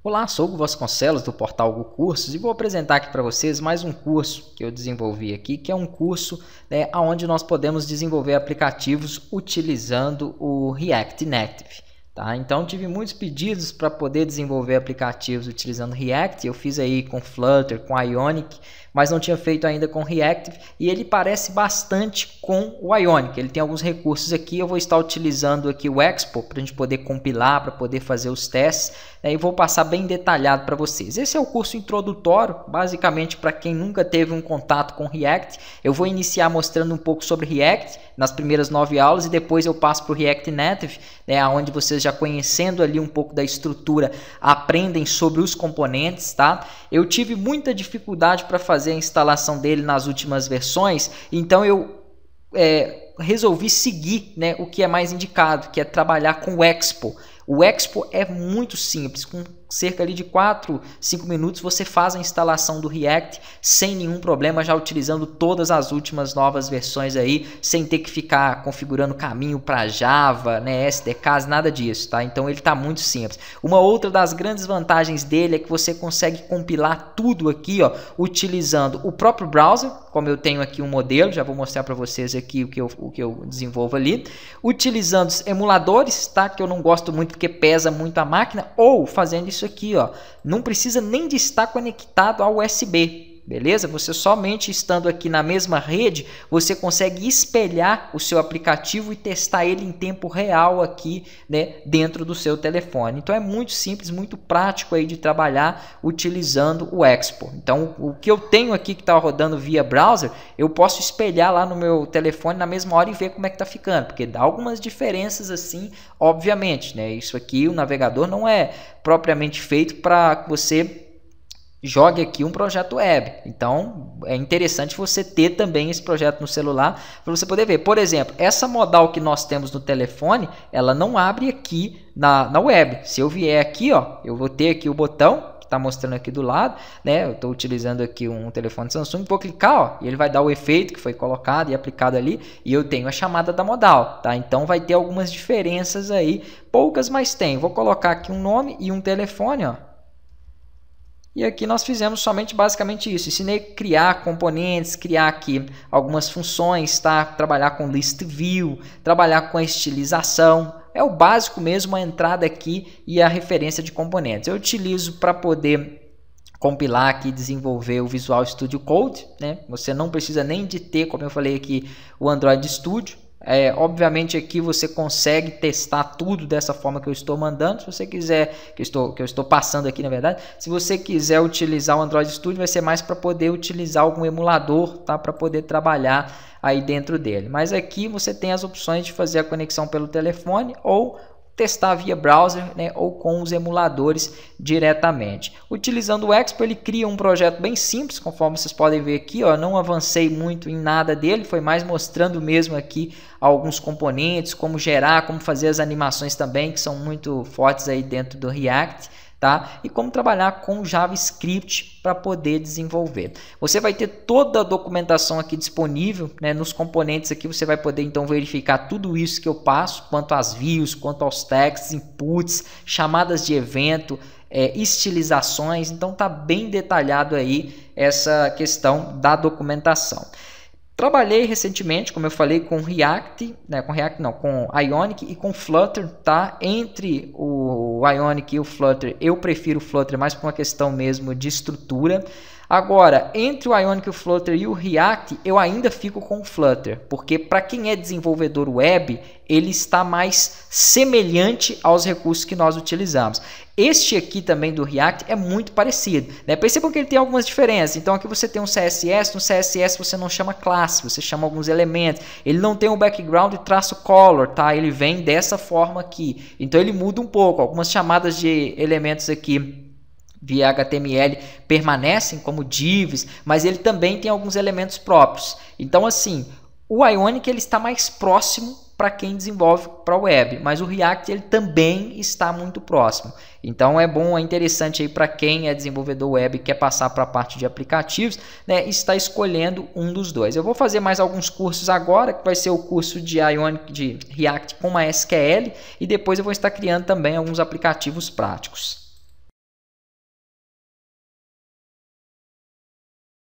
Olá, sou Hugo Vasconcelos do portal Hugo Cursos e vou apresentar aqui para vocês mais um curso que eu desenvolvi aqui, que é um curso né, onde nós podemos desenvolver aplicativos utilizando o React Native. Tá? Então tive muitos pedidos para poder desenvolver aplicativos utilizando React, eu fiz aí com Flutter, com Ionic, mas não tinha feito ainda com React e ele parece bastante com o Ionic. Ele tem alguns recursos aqui, eu vou estar utilizando aqui o Expo para a gente poder compilar, para poder fazer os testes né, e vou passar bem detalhado para vocês. Esse é o curso introdutório, basicamente para quem nunca teve um contato com React. Eu vou iniciar mostrando um pouco sobre React nas primeiras nove aulas e depois eu passo para o React Native, né, onde vocês já conhecendo ali um pouco da estrutura aprendem sobre os componentes, tá? Eu tive muita dificuldade para fazer fazer a instalação dele nas últimas versões, então eu é, resolvi seguir né, o que é mais indicado, que é trabalhar com o Expo. O Expo é muito simples, com cerca ali de 4, 5 minutos você faz a instalação do React sem nenhum problema, já utilizando todas as últimas novas versões aí, sem ter que ficar configurando caminho para Java, né, SDKs, nada disso, tá? Então ele está muito simples. Uma outra das grandes vantagens dele é que você consegue compilar tudo aqui, ó, utilizando o próprio browser, como eu tenho aqui um modelo, já vou mostrar para vocês aqui o que, eu, o que eu desenvolvo ali, utilizando os emuladores, tá? Que eu não gosto muito porque pesa muito a máquina, ou fazendo isso aqui, ó. Não precisa nem de estar conectado ao USB. Beleza? Você somente estando aqui na mesma rede, você consegue espelhar o seu aplicativo e testar ele em tempo real aqui, né, dentro do seu telefone. Então é muito simples, muito prático aí de trabalhar utilizando o Expo. Então o que eu tenho aqui que está rodando via browser, eu posso espelhar lá no meu telefone na mesma hora e ver como é que está ficando, porque dá algumas diferenças assim, obviamente, né? Isso aqui o navegador não é propriamente feito para você jogue aqui um projeto web. Então, é interessante você ter também esse projeto no celular para você poder ver. Por exemplo, essa modal que nós temos no telefone, ela não abre aqui na, na web. Se eu vier aqui, ó, eu vou ter aqui o botão que está mostrando aqui do lado, né? Eu estou utilizando aqui um telefone Samsung, vou clicar, ó, e ele vai dar o efeito que foi colocado e aplicado ali, e eu tenho a chamada da modal, tá? Então vai ter algumas diferenças aí, poucas, mas tem. Vou colocar aqui um nome e um telefone, ó e aqui nós fizemos somente basicamente isso. Ensinei a criar componentes, criar aqui algumas funções, tá? Trabalhar com list view, trabalhar com a estilização. É o básico mesmo, a entrada aqui e a referência de componentes. Eu utilizo para poder compilar aqui, desenvolver o Visual Studio Code, né? Você não precisa nem de ter, como eu falei aqui, o Android Studio. É, obviamente aqui é você consegue testar tudo dessa forma que eu estou mandando. Se você quiser, que eu estou, que eu estou passando aqui na verdade, se você quiser utilizar o Android Studio, vai ser mais para poder utilizar algum emulador, tá? Para poder trabalhar aí dentro dele. Mas aqui você tem as opções de fazer a conexão pelo telefone ou testar via browser né, ou com os emuladores diretamente. Utilizando o Expo, ele cria um projeto bem simples, conforme vocês podem ver aqui. Ó, não avancei muito em nada dele, foi mais mostrando mesmo aqui alguns componentes, como gerar, como fazer as animações também, que são muito fortes aí dentro do React tá? E como trabalhar com JavaScript para poder desenvolver. Você vai ter toda a documentação aqui disponível, né? Nos componentes aqui você vai poder então verificar tudo isso que eu passo, quanto às views, quanto aos texts, inputs, chamadas de evento, é, estilizações. Então tá bem detalhado aí essa questão da documentação. Trabalhei recentemente, como eu falei, com React, né, com React não, com Ionic e com Flutter, tá? Entre o o Ionic e o Flutter. Eu prefiro o Flutter mais por uma questão mesmo de estrutura. Agora, entre o Ionic Flutter e o React, eu ainda fico com o Flutter, porque para quem é desenvolvedor web, ele está mais semelhante aos recursos que nós utilizamos. Este aqui também do React é muito parecido. Né? Percebam que ele tem algumas diferenças. Então aqui você tem um CSS, no CSS você não chama classe, você chama alguns elementos. Ele não tem o um background e traço color, tá? Ele vem dessa forma aqui. Então ele muda um pouco. Algumas chamadas de elementos aqui via HTML permanecem como divs, mas ele também tem alguns elementos próprios. Então, assim, o Ionic ele está mais próximo para quem desenvolve para a web, mas o React ele também está muito próximo. Então é bom, é interessante aí para quem é desenvolvedor web e quer passar para a parte de aplicativos, né, está escolhendo um dos dois. Eu vou fazer mais alguns cursos agora, que vai ser o curso de Ionic de React com MySQL e depois eu vou estar criando também alguns aplicativos práticos.